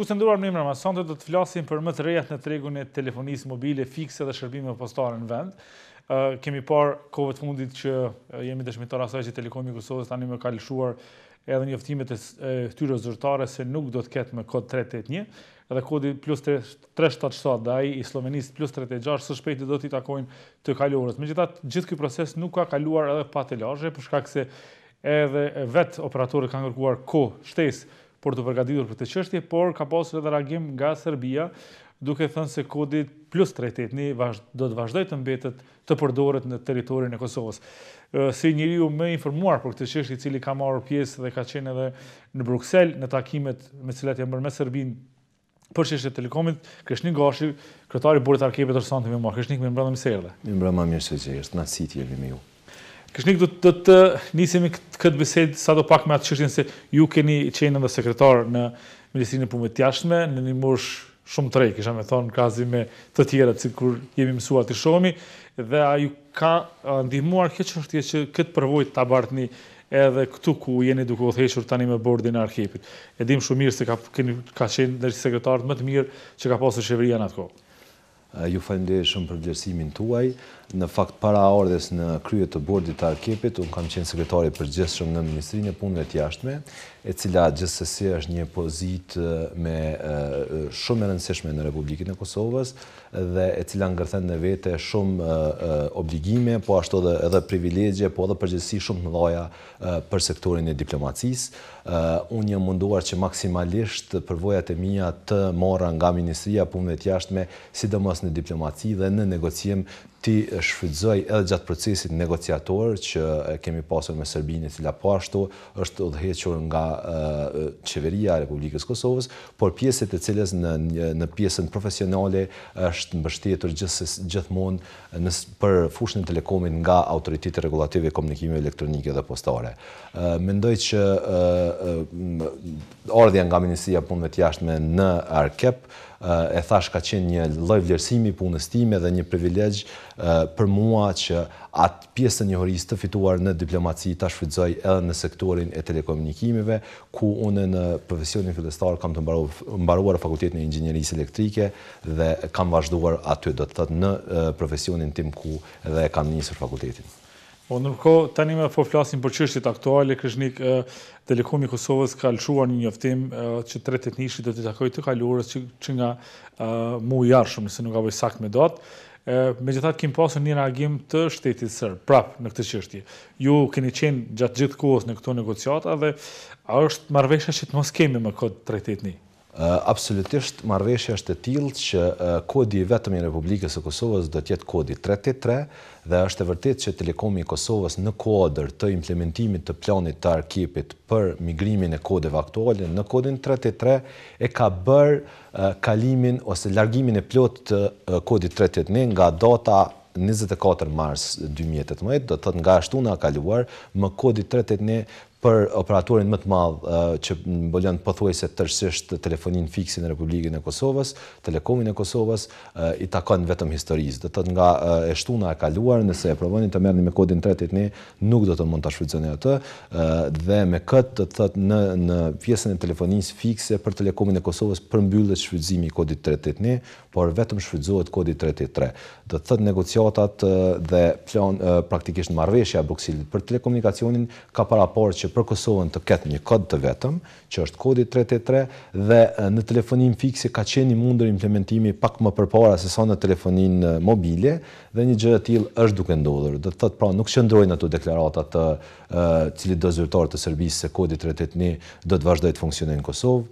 Miku se nduar në imra ma do të flasim për më të rejat në tregun e telefonisë mobile, fikse dhe shërbime postare në vend. Kemi parë kovët fundit që jemi të shmitar asaj që Telekom Kosovës tani me kalëshuar edhe një oftimet të tyro zërtare se nuk do të ketë me kod 381 edhe kodi plus 377 dhe aji i Slovenis plus 36 së shpejti do t'i takojnë të kaluarës. Me gjithat, gjithë këj proces nuk ka kaluar edhe pa të lajë, përshkak se edhe vetë operatorët kanë ngërkuar ko shtesë për të përgatitur për këtë çështje, por ka pasur edhe reagim nga Serbia, duke thënë se kodit plus 38 do të vazhdoj të mbetet të përdoret në teritorin e Kosovës. Si njëri ju me informuar për këtë qështë i cili ka marrë pjesë dhe ka qenë edhe në Bruxelles në takimet me cilat jam bërë me Serbin për qështë e telekomit, një Gashi, kretari burit arkepet të rësantë me mua. Krishnik, me më brëndë më serë dhe. mirë që është, na si jemi ju. Këshnik, do të, të nisemi këtë, besed, sa do pak me atë qështjen se ju keni qenë dhe sekretar në Ministrinë e Pumët Jashtme, në një moshë shumë të rejk, isha me thonë, kazi me të tjera, si kur jemi mësua të shomi, dhe a ju ka ndihmuar këtë qështje që këtë përvojt të abartëni edhe këtu ku jeni duke u theqër tani me bordin e arkipit. E dim shumë mirë se ka, keni, ka qenë dhe sekretarët më të mirë që ka posë shëvrija në atë kohë. Ju falimderi shumë për vlerësimin tuaj. Në fakt, para ordes në krye të bordit të arkepit, unë kam qenë sekretari për gjithë shumë në Ministrinë e punëve të jashtme, e cila gjithë sësi është një pozit me shumë e rëndësishme në Republikën e Kosovës, dhe e cila në ngërthen në vete shumë obligime, po ashtu edhe privilegje, po edhe përgjithsi shumë në loja për sektorin e diplomacisë. Unë një munduar që maksimalisht përvojat e mija të mora nga Ministria punëve të jashtme, si mos në diplomaci dhe në negocim ti shfrytëzoj edhe gjatë procesit negociator që kemi pasur me Serbinë e cila pashtu po është udhëhequr nga qeveria e Republikës Kosovës, por pjesët e cilës në në pjesën profesionale është mbështetur gjithmonë në për fushën e telekomit nga autoriteti rregullativ i komunikimeve elektronike dhe postare. Mendoj që ardha nga ministria e punëve të jashtme në Arkep e thash ka qenë një lloj vlerësimi punës time dhe një privilegj për mua që atë pjesën një horis të fituar në diplomaci ta shfridzoj edhe në sektorin e telekomunikimive, ku une në profesionin fillestar kam të mbaruar fakultet në inxinjeris elektrike dhe kam vazhduar aty do të tëtë në profesionin tim ku edhe kam njësër fakultetin. O po, nërko, tani me po flasim për qështjit aktuale, Krishnik, Telekomi Kosovës ka lëshuar një njëftim që tre të njështë do të takoj të kalurës që, nga mu i arshëm, nëse nuk avoj sakt me datë. Me gjithat, kim pasur një reagim të shtetit sërë, prapë në këtë qështje. Ju keni qenë gjatë gjithë kohës në këto negociata dhe është marvesha që të mos kemi më këtë tre të Absolutisht marveshja është e tilë që kodi vetëm i Republikës e Kosovës do tjetë kodi 33 dhe është e vërtit që Telekomi i Kosovës në kodër të implementimit të planit të arkipit për migrimin e kodeve aktuale në kodin 33 e ka bërë kalimin ose largimin e plot të kodi 31 nga data 24 mars 2018, do të të nga ashtuna kaluar, më kodi 31 për operatorin më të madhë që bëllën pëthuaj se tërshësht telefonin fiksi në Republikën e Kosovës, telekomin e Kosovës, i takon vetëm historisë. Dhe të nga eshtuna e kaluar, nëse e provoni të merni me kodin 31, nuk do të mund të shfridzoni atë, dhe me këtë të të të në pjesën e telefonin fikse për telekomin e Kosovës për mbyllet shfridzimi kodit 31, por vetëm shfrytëzohet kodi 33. Do të thotë negociatat dhe plan praktikisht marrëveshja e për telekomunikacionin ka paraport që për Kosovën të ketë një kod të vetëm, që është kodi 33 dhe në telefonin fikse ka qenë i mundur implementimi pak më përpara se sa në telefonin mobile dhe një gjë e tillë është duke ndodhur. Do të thotë pra nuk qëndrojnë ato deklarata të cilit do zyrtar të servisë se kodi 381 do të vazhdojë të funksionojë në Kosovë.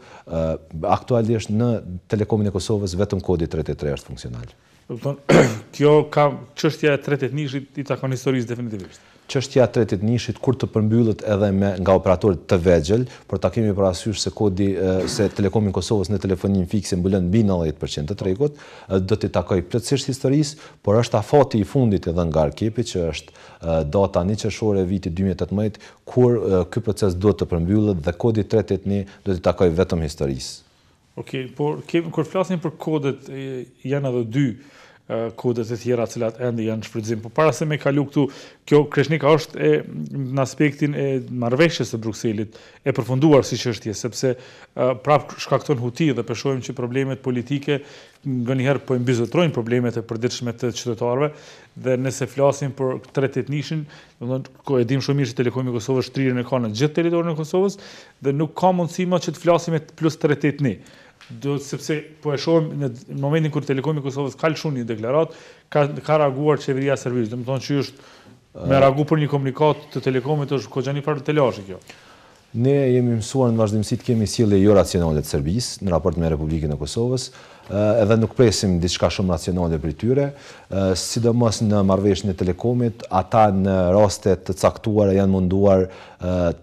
Aktualisht në telekomin e Kosovës vetëm kodi 33 është funksional. Do thonë, kjo ka çështja e 31 nishit i takon historisë definitivisht. Çështja e 31 nishit kur të përmbyllët edhe me nga operatorit të vegjël, por takimi kemi parasysh se kodi se Telekomin Kosovës në telefonin fikse mbulon mbi 90% të tregut, do të takoj plotësisht historisë, por është afati i fundit edhe nga arkipi që është data 1 qëshore viti 2018 kur ky proces do të përmbyllët dhe kodi 31 do të takoj vetëm historisë. Ok, por kur flasim për kodet, janë edhe dy kodet e tjera cilat endi janë shpërdzim. Por para se me kalu këtu, kjo kreshnika është e, në aspektin e marveshës e Bruxellit, e përfunduar si qështje, sepse e, prap shkakton huti dhe përshojmë që problemet politike nga njëherë po imbizotrojnë problemet e përdiqshme të qytetarve, dhe nëse flasim për tret e nishin, ko e dim shumë mirë që Telekomi Kosovës shtrirën e ka në gjithë teritorin e Kosovës, dhe nuk ka mundësima që të flasim e plus tret e do të sepse po e shohim në momentin kur Telekomi i Kosovës ka lëshuar një deklaratë, ka ka reaguar qeveria serbisë. Domethënë që është me reaguar për një komunikat të Telekomit është kogjani për telashi kjo. Ne jemi mësuar në vazhdimësi të kemi sjellje jo racionale të Serbisë në raport me Republikën e Kosovës, eh, edhe nuk presim diçka shumë racionale për tyre, eh, sidomos në marrëveshjen e Telekomit, ata në raste të caktuara janë munduar eh,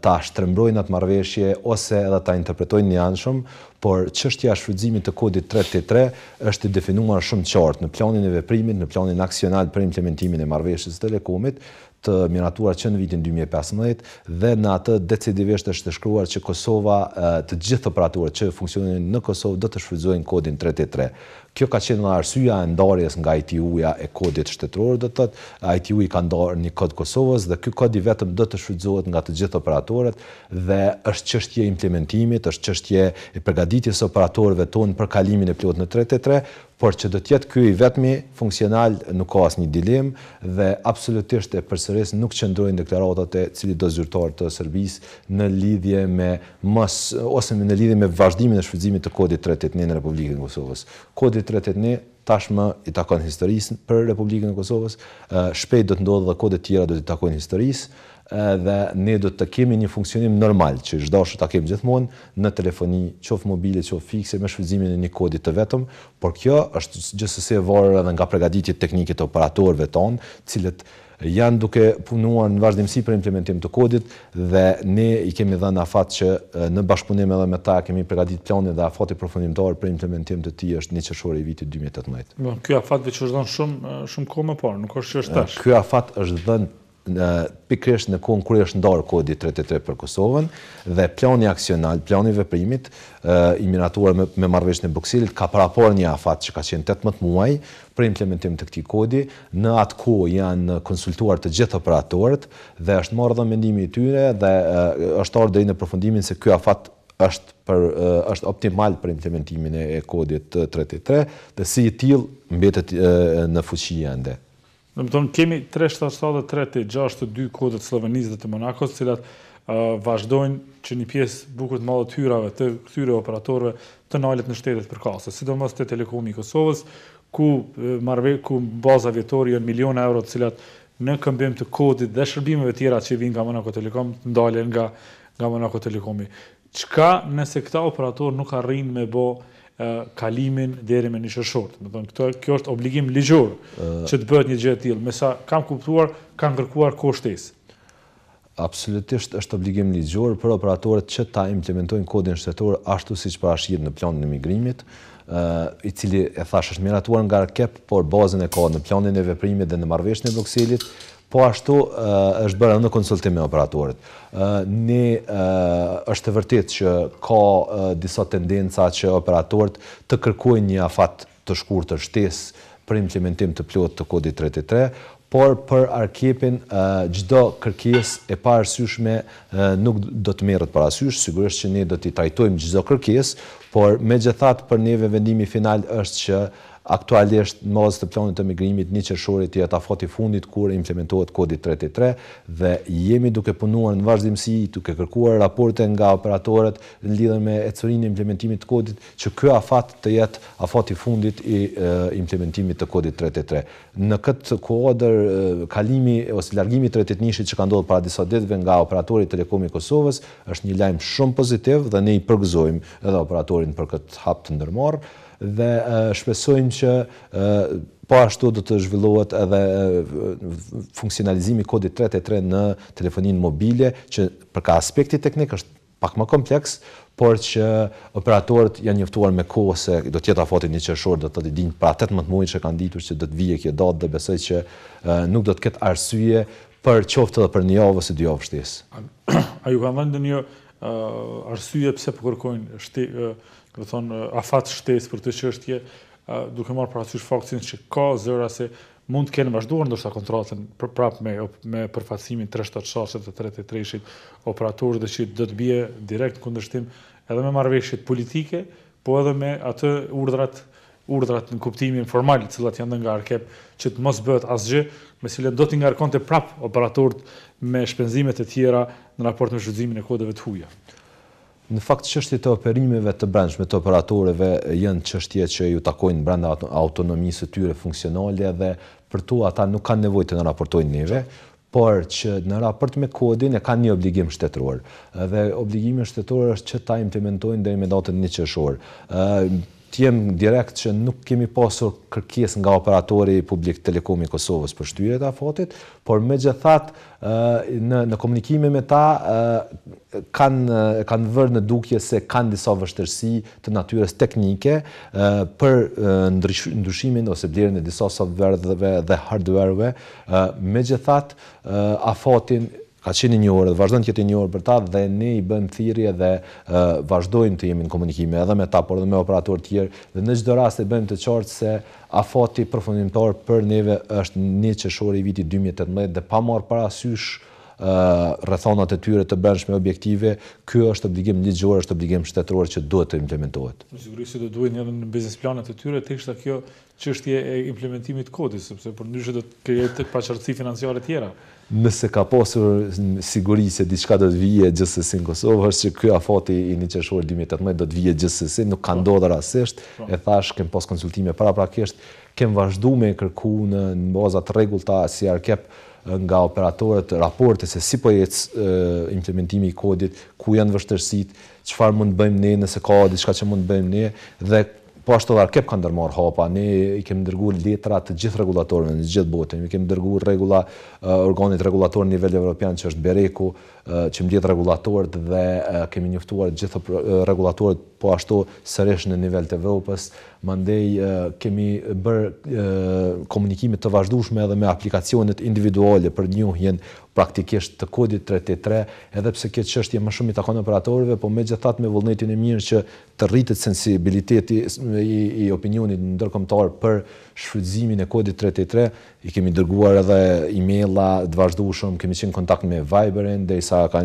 ta shtrembrojnë atë marrëveshje ose edhe ta interpretojnë në anshëm, por çështja e shfrytëzimit të kodit 3.3 është e definuar shumë qartë në planin e veprimit, në planin aksional për implementimin e marrëveshjes Telekomit, të miratuar që në vitin 2015 dhe në atë decidivisht është të shkruar që Kosova të gjithë operatorët që funksionojnë në Kosovë do të shfrytëzojnë kodin 33. Kjo ka qenë arsyeja e ndarjes nga ITU-ja e kodit shtetëror, do të thotë ITU i ka ndarë një kod Kosovës dhe ky kod i vetëm do të shfrytëzohet nga të gjithë operatorët dhe është çështje implementimit, është çështje e përgatitjes operatorëve tonë për kalimin e plotë në 33, por që do të jetë ky i vetmi funksional, nuk ka asnjë dilem dhe absolutisht e përsëris nuk qëndrojnë deklaratat e cili do zyrtar të servisë në lidhje me ose në lidhje me vazhdimin e shfrytëzimit të kodit në Republikën e Kosovës. Kodi 1381 tashmë i takon historisë për Republikën e Kosovës. Shpejt do të ndodhë dhe kodet tjera do të takojnë historisë dhe ne do të kemi një funksionim normal që çdo është të kemi gjithmonë në telefoni, qoftë mobile, qoftë fikse me shfrytëzimin e një kodi të vetëm, por kjo është gjithsesi e varur edhe nga përgatitjet teknike të operatorëve tonë, cilët janë duke punuar në vazhdimësi për implementim të kodit dhe ne i kemi dhënë afat që në bashkëpunim edhe me ta kemi përgatit planin dhe afati përfundimtar për implementim të ti është një qëshore i vitit 2018. Kjo Ky afat dhe që është dhënë shumë, shumë kohë më parë, nuk është që është tash? Ky afat është dhënë në pikrisht në kohën kur është ndarë kodi 33 për Kosovën dhe plani aksional, plani veprimit i miratuar me, marveshën e Bruxellit ka paraqitur një afat që ka qenë 18 muaj, për implementim të këtij kodi. Në atë ko janë konsultuar të gjithë operatorët dhe është marrë mendimi i tyre dhe është orë deri në përfundimin se ky afat është për është optimal për implementimin e kodit 33 dhe si i till mbetet në fuqi ende. Do të tonë kemi 373 të 62 kodet slovenisë dhe të Monakos, cilat vazhdojnë që një pjesë bukur të të hyrave të këtyre operatorëve të nalët në shtetet përkase, sidomos te Telekomi i Kosovës, ku marve, ku baza vjetori jënë miliona euro të cilat në këmbim të kodit dhe shërbimeve tjera që vinë nga Monaco Telekom, ndalje nga, nga Monaco Telekomi. Qka nëse këta operator nuk arrinë me bo kalimin deri me një shëshort? Më thonë, kjo është obligim ligjor që të bëhet një gjithë tjilë. Me sa kam kuptuar, kam kërkuar kështes. Absolutisht është obligim ligjor për operatorët që ta implementojnë kodin shtetor ashtu si që parashjit në planin e migrimit, i cili e thash është miratuar nga RKEP, por bazën e ka në planin e veprimit dhe në marveshën e Bruxellit, po ashtu është bërë në konsultim me operatorit. Ne është të vërtit që ka disa tendenca që operatorit të kërkuj një afat të shkur të shtes për implementim të plot të kodit 33, por për arkipin gjdo kërkis e parësyshme nuk do të merët parësysh, sigurisht që ne do të i trajtojmë gjdo kërkis, por me gjithat për neve vendimi final është që aktualisht në mëllës të planit të migrimit një qërshurit i atafati fundit kur implementohet kodit 33 dhe jemi duke punuar në vazhdimësi, duke kërkuar raporte nga operatorët në lidhën me e cërin e implementimit të kodit që kjo afat të jetë afati fundit i implementimit të kodit 33. Në këtë kodër kalimi ose largimi 31-shit që ka ndodhë para disa ditve nga operatorit Telekomi Kosovës është një lajmë shumë pozitiv dhe ne i përgëzojmë edhe operatorin për këtë hap të ndërmorë dhe shpesojmë që po ashtu do të zhvillohet edhe funksionalizimi kodit 3.3 në telefonin mobile, që përka aspekti teknik është pak më kompleks, por që operatorët janë njëftuar me kohë se do tjetë afatit një qërshorë, do të të dinjë pra 18 mujtë që kanë ditur që do të vijë e datë dhe besoj që nuk do të këtë arsye për qoftë dhe për një avë ose dy avë shtisë. A ju kanë vendë një arsye pse po kërkojnë, afat shtesë për këtë çështje, duke për parasysh faktin se ka zëra se mund të kenë vazhduar ndoshta kontratën prapë me përfasimin 37-së të 33-të dhe që do të bije direkt kundërshtim edhe me marveshjet politike, po edhe me atë urdhrat, urdhrat në kuptimin formal të cilat janë dhënë nga Arkep që të mos bëhet asgjë, me cilët do të ngarkonte prapë operatorët me shpenzimet e tjera në raport me shfrytëzimin e kodeve të huaja. Në fakt çështjet të operimeve të brendshme të operatorëve janë çështje që ju takojnë brenda autonomisë së tyre funksionale dhe për to ata nuk kanë nevojë të na raportojnë neve, por që në raport me kodin e kanë një obligim shtetëror. Dhe obligimi shtetëror është që ta implementojnë deri me datën 1 qershor. Ëh të direkt që nuk kemi pasur kërkjes nga operatori publik Telekomi Kosovës për shtyre të afotit, por me gjithat në komunikime me ta kanë vërë në dukje se kanë disa vështërsi të natyres teknike për ndryshimin ose blirën e disa softwareve dhe hardwareve. Me gjithat afotin ka qenë një orë dhe vazhdojnë të jetë një orë për ta dhe ne i bëjmë thirrje dhe vazhdojmë të jemi në komunikim edhe me ta por edhe me operatorë të tjerë dhe në çdo rast e bëjmë të qartë se afati përfundimtar për neve është 1 qershori i vitit 2018 dhe pa marr parasysh rrethonat e tyre të me objektive, ky është obligim ligjor, është obligim shtetëror që duhet të implementohet. Në po, sigurisht se do duhet edhe në biznes planet e tyre të ishte kjo çështje e implementimit të kodit, sepse përndryshe do të krijojë të paqartësi financiare të tjera. Nëse ka pasur siguri se diçka do të vijë gjithsesi në Kosovë, është se ky afati i një qershor 2018 do të vijë gjithsesi, nuk ka po. ndodhur asisht. Po. E thash kem pas konsultime para para kem vazhdu me kërku në baza të rregullta si arkep nga operatorët raporte se si po jet implementimi i kodit, ku janë vështirësitë, çfarë mund të bëjmë ne nëse ka diçka që mund të bëjmë ne dhe po ashtu dhe kep kanë dërmarë hapa, ne i kemë ndërgu letra të gjithë regulatorve në gjithë botën, i kemë ndërgu regula organit regulator në nivel e Europian që është Bereku, që më djetë regulatorët dhe kemi njëftuar gjithë regulatorët po ashtu sërish në nivel të Evropës, mandej kemi bërë komunikime komunikimit të vazhdushme edhe me aplikacionet individuale për njohjen praktikisht të kodit 33, edhe pse këtë qështje më shumë i takon operatorve, po me gjithat me vullnetin e mirë që të rritët sensibiliteti i, i opinionit në ndërkomtar për shfrydzimin e kodit 33, i kemi dërguar edhe e-maila të vazhdushëm, kemi qenë kontakt me Viberin, dhe i sa ka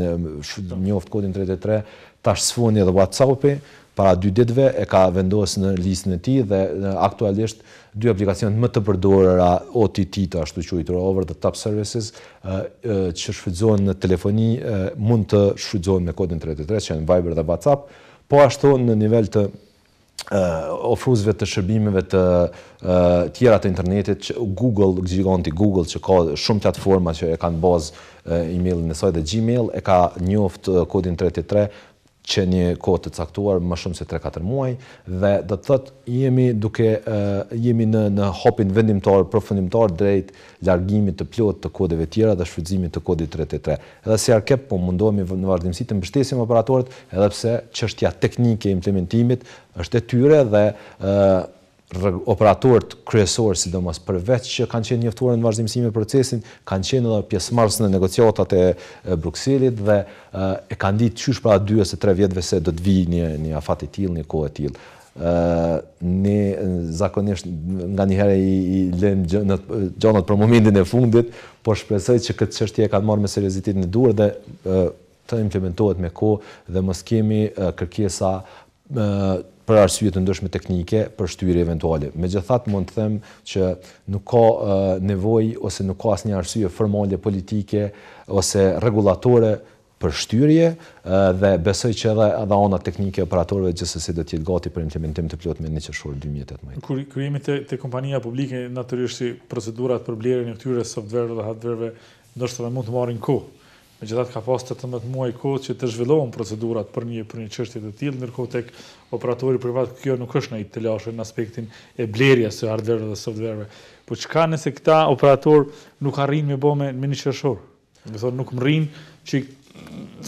njoft kodin 33, tash sfoni edhe WhatsApp-i, para dy ditëve e ka vendosë në listën e ti dhe aktualisht dy aplikacionet më të përdorura OTT të ashtu qujtër, over the top services, që shfrytëzohen në telefoni, mund të shfrytëzohen me kodin 33, që në Viber dhe WhatsApp, po ashtu në nivel të ofruzve të shërbimeve të tjera të internetit, Google, gjiganti Google, që ka shumë platforma që e kanë bazë e-mailin nësoj dhe Gmail, e ka njoft kodin 33, që një kohë të caktuar më shumë se 3-4 muaj dhe do të thotë jemi duke jemi në në hopin vendimtar përfundimtar drejt largimit të plot të kodeve tjera dhe shfrytëzimit të kodit 33. Edhe si arkep po mundohemi në vazhdimsi të mbështesim operatorët edhe pse çështja teknike e implementimit është e tyre dhe operatorët kryesorë, sidomos, përveç që kanë qenë njëftuar në vazhdimësime e procesin, kanë qenë edhe pjesëmarës në negociatat e Bruxellit dhe e kanë ditë qysh pra 2 ose 3 vjetëve se do të vi një, afat i tilë, një kohë e tilë. Ne zakonisht nga një herë i, i lëmë gjonët, për momentin e fundit, por shpresoj që këtë qështje e kanë marrë me seriositet në duar dhe të implementohet me kohë dhe mos kemi kërkesa për arsye të ndryshme teknike për shtyrje eventuale. Megjithatë mund të them që nuk ka nevojë ose nuk ka asnjë arsye formale politike ose rregullatore për shtyrje dhe besoj që edhe edhe ana teknike e operatorëve gjithsesi do të jetë gati për implementim të plotë me një qershor 2018. Kur krijimi të të kompanive publike natyrisht procedurat për blerjen e këtyre softverëve dhe hardverëve ndoshta mund të marrin kohë. Me gjithat ka pas të të mëtë muaj kohë që të zhvillohen procedurat për një për një qështje të tjilë, nërko tek operatori privat kjo nuk është në i të lashën në aspektin e blerja së hardware dhe softwareve. Po që ka nëse këta operator nuk arrin me bome me në një qërëshorë? Në thonë nuk më rrin që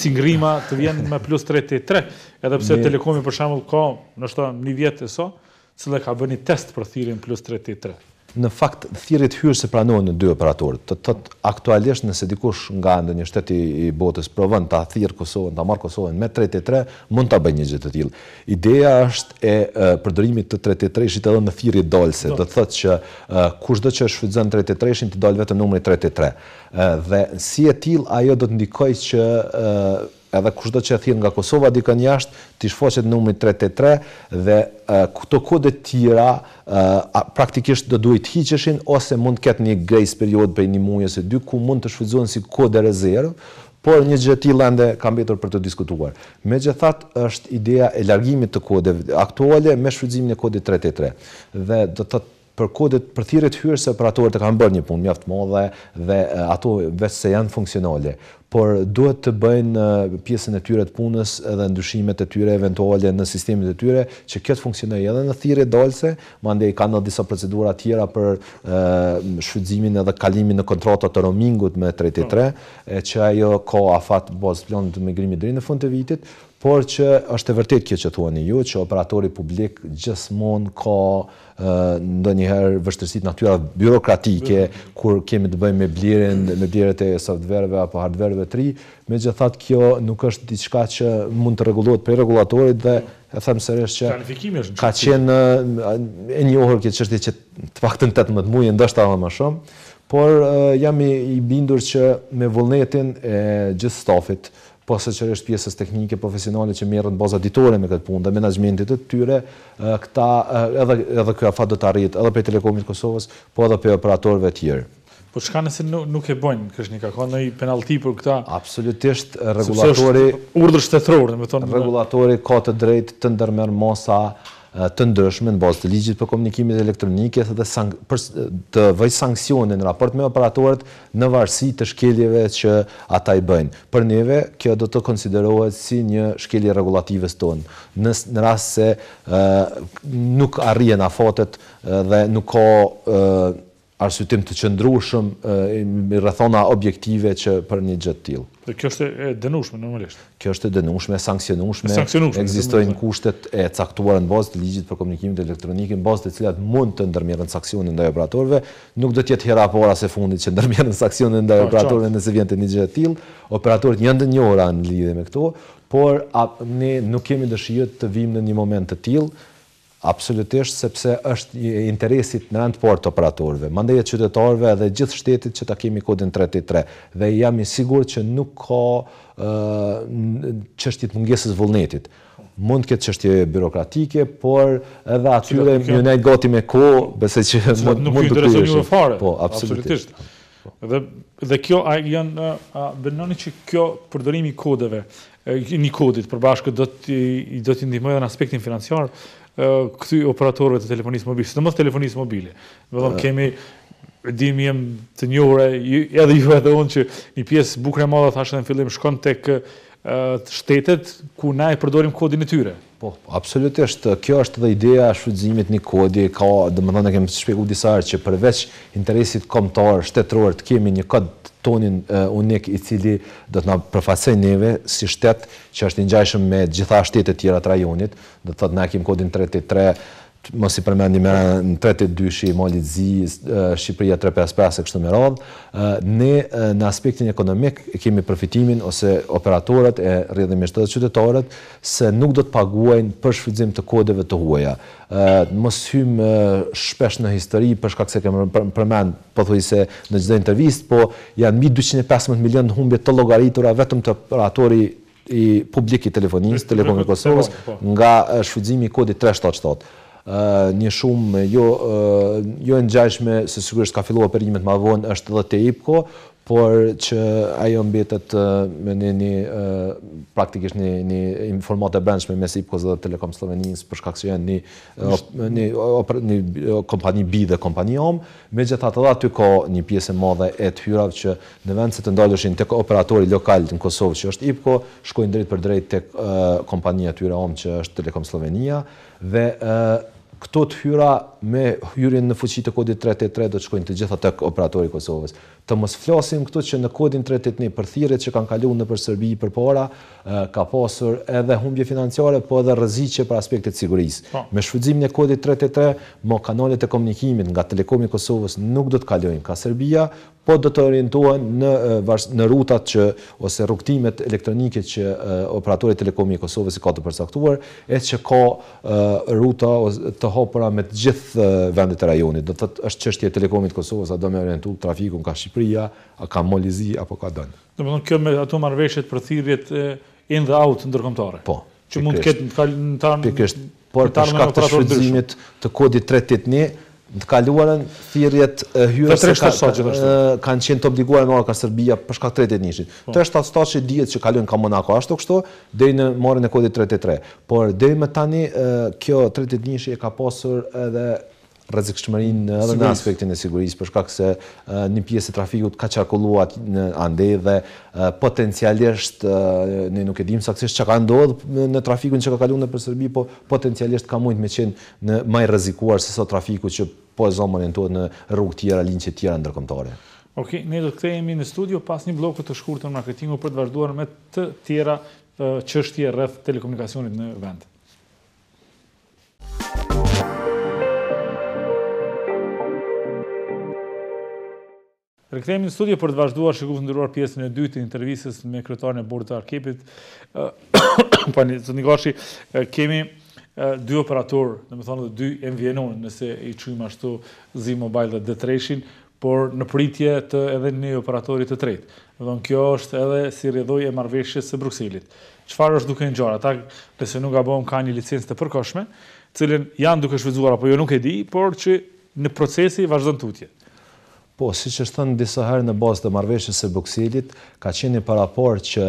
cingrima të vjen me plus 33, edhe pse telekomi për shambull ka në shta një vjetë e so, cilë ka bëni test për thirin plus 33 në fakt thirrjet hyrë se pranohen në dy operatorë. Të thot aktualisht nëse dikush nga ndonjë shtet i botës provon ta thirr Kosovën, ta marr Kosovën me 33, mund ta bëjë një gjë të tillë. Ideja është e përdorimit të 33-shit edhe në thirrje dalse. Do të thotë që kushdo që shfrytëzon 33-shin të dalë vetëm numri 33. Dhe si e tillë ajo do të ndikojë që edhe kushtë që e thirë nga Kosova dikën jashtë, të shfoqet në umit 333 dhe këto kode tjera praktikisht dhe duhet hiqeshin ose mund këtë një grejs period për një muje se dy ku mund të shfizuan si kode rezervë, por një gjëti lande kam betur për të diskutuar. Me gjithat është ideja e largimit të kode aktuale me shfizimin e kode 333 dhe dhe të të për kodet për thirrjet hyrëse operatorët e kanë bërë një punë mjaft të madhe dhe ato vetë se janë funksionale, por duhet të bëjnë pjesën e tyre të punës edhe ndryshimet e tyre eventuale në sistemet e tyre që kjo të funksionojë edhe në thirrje dalse, mandej kanë edhe disa procedura të tjera për shfrytëzimin edhe kalimin në kontrata të roamingut me 33, e që ajo ka afat bazë plan të migrimit deri në fund të vitit, por që është e vërtet kjo që thuani ju, që operatori publik gjithmonë ka ndonjëherë vështërësit natyra byrokratike, kur kemi të bëjmë me blirin, me blirët e softverve apo hardverve të ri, me gjithat kjo nuk është diçka që mund të regulohet për regulatorit dhe e them sërish që ka qenë e një ohër këtë qështje që të paktën 18 muje, ndështë ta më shumë, por jam i bindur që me vullnetin e gjithë stafit, po se që është pjesës teknike, profesionale që merën baza ditore me këtë punë dhe menajmentit të tyre, këta edhe, edhe fatë afat dhe të arritë, edhe për Telekomit Kosovës, po edhe për operatorve tjerë. Po shka nëse nuk, nuk e bojnë, kështë një ka në penalti për këta? Absolutisht, regulatori... Urdër shtetëror, në më tonë... Regulatori ka të drejtë të ndërmer mosa të ndryshme në bazë të ligjit për komunikimit elektronike dhe të vëj sankcionin në raport me operatorët në varsi të shkeljeve që ata i bëjnë. Për neve, kjo do të konsiderohet si një shkelje regulatives tonë, në rrasë se nuk arrije në afotet dhe nuk ka arsytim të qëndrushëm, i rrethona objektive që për një gjëtë tilë. Dhe kjo është e dënushme, normalisht? Kjo është e dënushme, sankcionushme, egzistojnë kushtet e caktuar në bazë të ligjit për komunikimit elektronikin, bazë të cilat mund të ndërmjerën saksionin ndaj operatorve, nuk do tjetë hera pora se fundit që ndërmjerën saksionin ndaj po, operatorve nëse vjen të një gjëtë tilë, operatorit njën dë njëra në lidhje me këto, por ne nuk kemi dëshjët të vim në një moment të tjilë, Absolutisht, sepse është interesit në rëndë portë operatorve, të qytetarve dhe gjithë shtetit që ta kemi kodin 33, dhe jam i sigur që nuk ka qështit mungesis vullnetit. Mund këtë qështje birokratike, por edhe atyre më nëjt gati me ko, bëse që mund të kujeshtë. Nuk ju fare, po, absolutisht. Dhe, dhe kjo, a, janë, a, që kjo përdorimi kodeve, një kodit përbashkët do t'i ndihmojë dhe në aspektin financiarë, këty operatorëve të telefonisë mobile, së të mështë telefonisë mobile. Dhe ah. kemi, dim jem të njore, edhe ju edhe unë që një pjesë bukre madhe, thashtë dhe në fillim, shkon të këtë shtetet ku na e përdorim kodin e tyre. Po, absolutisht, kjo është edhe ideja shfrytëzimit një kodi, ka, dhe më dhe në kemi shpeku disa që përveç interesit komtar, shtetror, të kemi një kod tonin unik i cili do të na përfaqësoj neve si shtet që është i ngjashëm me gjitha shtetet e tjera të rajonit, do të thotë na kem kodin 33 mos i përmendni më në tretë dyshi mali zi Shqipëria 355 e kështu me radh ne në aspektin ekonomik kemi përfitimin ose operatorët e rrjedhimisht të qytetarët se nuk do të paguajnë për shfrytëzim të kodeve të huaja mos hym shpesh në histori për shkak se kemi përmend pothuajse në çdo intervistë po janë 1215 215 milion humbje të llogaritura vetëm të operatori i publik po. i telefonisë, Kosovës, nga shfudzimi kodit 377 një shumë jo, jo nëgjashme, se sigurisht ka filluar për njëmet ma vonë, është dhe të IPKO, por që ajo mbetet me një praktikisht një informat e brendshme mes IPCO-s dhe Telekom Slovenijës përshka kështë janë një kompani B dhe kompani OM, me gjitha të da ty ka një pjesë madhe e të hyrav që në vend se të ndalëshin të operatori lokalit në Kosovë që është IPKO, shkojnë drejt për drejt të kompanija të hyra OM që është Telekom Slovenija dhe këto të hyra me hyrin në fuqi të kodit 383 do të shkojnë të gjitha tek operatori i Kosovës të mos flasim këtu që në kodin 381 për thirrjet që kanë kaluar nëpër Serbi përpara ka pasur edhe humbje financiare po edhe rreziqe për aspektet e sigurisë. Po. Me shfrytëzimin e kodit 383, mo kanalet e komunikimit nga Telekomi i Kosovës nuk do të kalojnë ka Serbia, po do të orientohen në në rrugtat që ose rrugtimet elektronike që operatori Telekomi i Kosovës i ka të përcaktuar, e që ka rruta të hapura me të gjithë vendet e rajonit. Do të thotë është çështje e Telekomit të Kosovës, a do më orientu trafikun ka Shqipëria, a ka molizi, apo ka dënë. Dhe përdo kjo me ato marveshet për thirjet in dhe out ndërkomtare? Po. Që mund ketë në kalë në Por për shkak të shfrydzimit të kodit 381, në të kaluarën thirjet hyrës ka, kanë qenë të obliguar në orka Serbia për shkak 381-shit. Të është atë stashe djetë që kaluarën ka Monaco ashtu kështu, dhe i në morën e kodit 383. Por dhe i më tani, kjo 381-shit e ka posur edhe rrezik shtrimarin edhe në aspektin e sigurisë, për shkak se një pjesë e trafikut ka çarkulluar në ande dhe potencialisht ne nuk e dim saktësisht çka ka ndodhur në trafikun që ka kaluar nëpër Serbi, po potencialisht ka mund me qenë në më i rrezikuar se sa trafiku që po e zonë orientuar në rrugë të tjera, linjë të tjera ndërkombëtare. Ok, ne do të kthehemi në studio pas një bloku të shkurtër marketingu për të vazhduar me të tjera çështje rreth telekomunikacionit në vend. Oh, oh, Rëkthejmë në studio për të vazhduar shikuf në ndëruar pjesën e dytë të intervistës me kretarën e bordit të Arkepit. pa një, të një gashi, kemi dy operatorë, në më thonë dhe dy mvn në nëse i qujmë ashtu Z Mobile dhe D shin por në pritje të edhe një operatorit të tretë. Dhe në kjo është edhe si rjedhoj e marveshjes së Bruxellit. Çfarë është duke në gjarë? Ata, nëse nuk abon, ka një licencë të përkoshme, cilën janë duke shvizuar, apo jo nuk e di, por që në procesi vazhdon tutje. Po, si që është thënë disa herë në bazë të marveshës e buksilit, ka qeni paraport që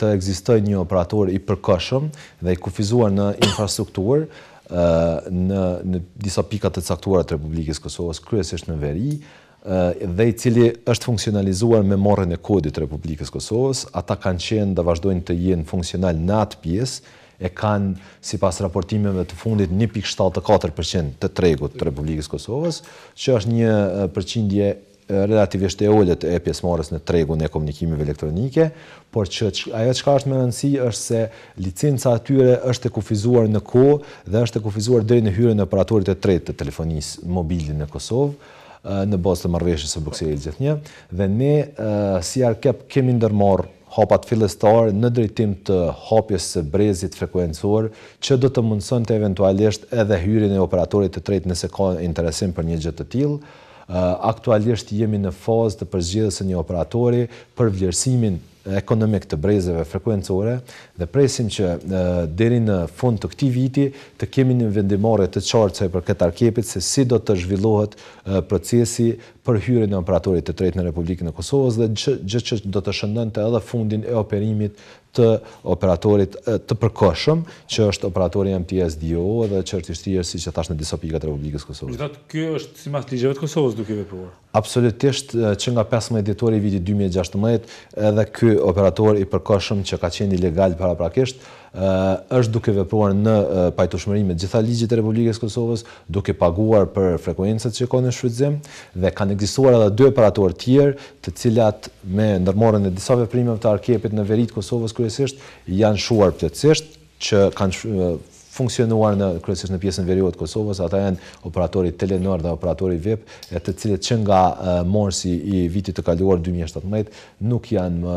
të egzistoj një operator i përkëshëm dhe i kufizuar në infrastrukturë, në, në disa pikat të caktuarat të Republikës Kosovës, kryesisht në veri, dhe i cili është funksionalizuar me morën e kodit të Republikës Kosovës, ata kanë qenë dhe vazhdojnë të jenë funksional në atë pjesë, e kanë, si pas raportimeve të fundit, 1.74% të tregut të Republikës Kosovës, që është një përqindje relativisht e ullet e pjesmarës në tregun e komunikimeve elektronike, por që ajo që ka është me nëndësi është se licinca atyre është e kufizuar në ko dhe është e kufizuar dhe në hyrën e operatorit e tretë të telefonisë mobilin në Kosovë, në bazë të marveshës e Bruxelles gjithë një, dhe ne si arkep kemi ndërmarë hapat filestar në drejtim të hapjes së brezit frekuencor që do të mundëson të eventualisht edhe hyrin e operatorit të tretë nëse ka interesim për një gjithë të tilë, aktualisht jemi në fazë të përzgjedhjes një operatori për vlerësimin ekonomik të brezeve frekuencore dhe presim që deri në fund të këtij viti të kemi një vendimare të qartë për këtë arkepit se si do të zhvillohet procesi për hyri në operatorit të tretë në Republikën e Kosovës dhe gjithë që do të shëndën të edhe fundin e operimit të operatorit të përkoshëm, që është operatori MTS-DO dhe qërtishtirë si që thashtë në disa pikat Republikës Kosovës. Gjithat, kjo është si mas ligjeve të Kosovës duke vepruar? Absolutisht, që nga 15 ditori i viti 2016, edhe kjo operator i përkoshëm që ka qenë ilegal para prakisht, është duke vepruar në pajtueshmëri me gjitha ligjet e Republikës së Kosovës, duke paguar për frekuencat që kanë në Shfrytëzim dhe kanë ekzistuar edhe dy operatorë të tjerë, të cilat me ndërmorën e disa veprimeve të arkepit në veri të Kosovës kryesisht janë shuar plotësisht që kanë funksionuar në kryesisht në pjesën veriore të Kosovës, ata janë operatori Telenor dhe operatori VIP, të cilët që nga morsi i vitit të kaluar 2017 nuk janë më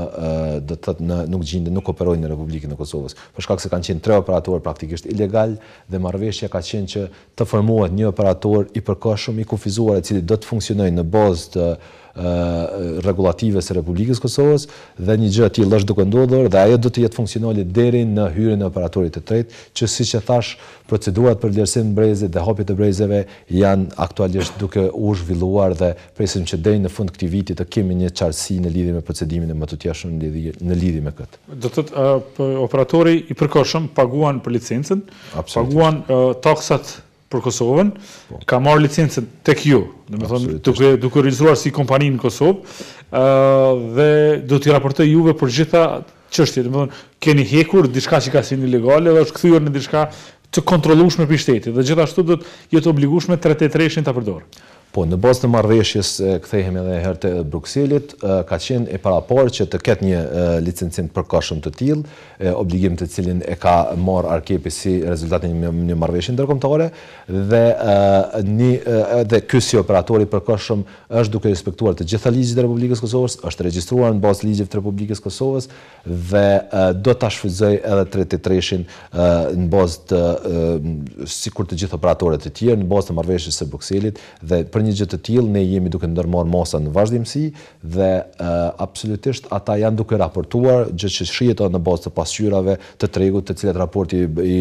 do të thotë në nuk gjinde, nuk operojnë në Republikën e Kosovës. Për shkak se kanë qenë tre operatorë praktikisht ilegal dhe marrëveshja ka qenë që të formohet një operator i përkohshëm i kufizuar i cili do të funksionojë në bazë të regulative së Republikës Kosovës dhe një gjë atil është duke ndodhër dhe ajo të jetë funksionalit deri në hyrën e operatorit të tretë që si që thash procedurat për lërsim brezit dhe hopit të brezeve janë aktualisht duke u zhvilluar dhe presim që deri në fund këti vitit të kemi një qartësi në lidhje me procedimin e më të tjashën në lidhje me këtë. thotë operatori i përkoshëm paguan për licencen, paguan taksat për Kosovën, po. ka marrë licencën tek ju, do të thonë duke duke regjistruar si kompani në Kosovë, ë uh, dhe do t'i raportoj juve për gjitha çështjet, do të thonë keni hekur diçka që ka sinë ilegale dhe është kthyer në diçka të kontrollueshme për shtetin dhe gjithashtu do të jetë obligueshme 33-shin ta përdorë. Po, në bazë të marrëveshjes këthejhemi kthehemi edhe herë te Bruxellit, ka qenë e paraqitur që të ketë një licencim për kohëshëm të tillë, obligim të cilin e ka marr Arkepi si rezultat i një marrëveshje ndërkombëtare dhe kësi edhe ky si operatori për është duke respektuar të gjitha ligjet e Republikës së Kosovës, është regjistruar në bazë ligjit të Republikës së Kosovës dhe do të shfrytëzoj edhe të treshin në bazë të sikur të gjithë operatorëve të tjerë në bazë të marrëveshjes së Brukselit dhe për një gjë të tillë ne jemi duke ndërmarrë masa në vazhdimsi dhe e, absolutisht ata janë duke raportuar gjë që shihet në bazë të pasqyrave të tregut të cilat raporti i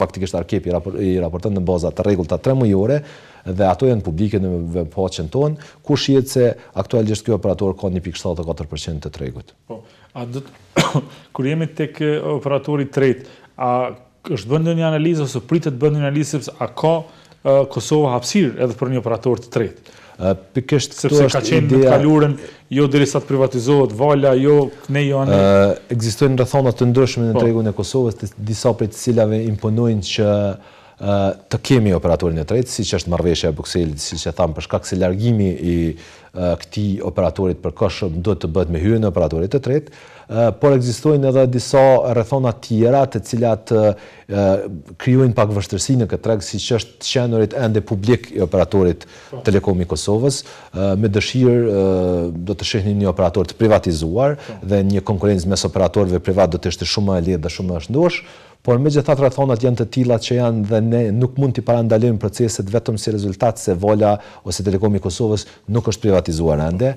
faktikisht arkepi i raporton në baza të rregullta të tremujore dhe ato janë publike në vepaçën ton ku shihet se aktualisht ky operator ka 1.74% të tregut. Po, a do kur jemi tek operatori i tretë, a është bënë një analizë ose pritet bënë një analizë sepse a ka Kosova hapsir edhe për një operator të tretë. Pikisht këtu është Sepse ka qenë në të kaluren, jo dhe risat privatizohet, valja, jo, ne, jo, ane. Egzistojnë rëthonat të ndryshme në po. tregun e Kosovës, disa për të cilave imponojnë që të kemi operatorin e tretë, si që është marveshja e bukselit, si që thamë përshka kësi largimi i këti operatorit për këshëm do të bët me hyrë në operatorit të tretë, por egzistojnë edhe disa rëthona tjera të cilat kryojnë pak vështërsi në këtë tregë si që është qenërit ende publik i operatorit Telekomi Kosovës me dëshirë do të shihni një operator të privatizuar po. dhe një konkurencë mes operatorve privat do të ishte shumë e lirë dhe shumë e shëndosh por me gjitha rrethonat janë të tilla që janë dhe ne nuk mund t'i parandalim proceset vetëm si rezultat se volja ose Telekomi i Kosovës nuk është privatizuar ende.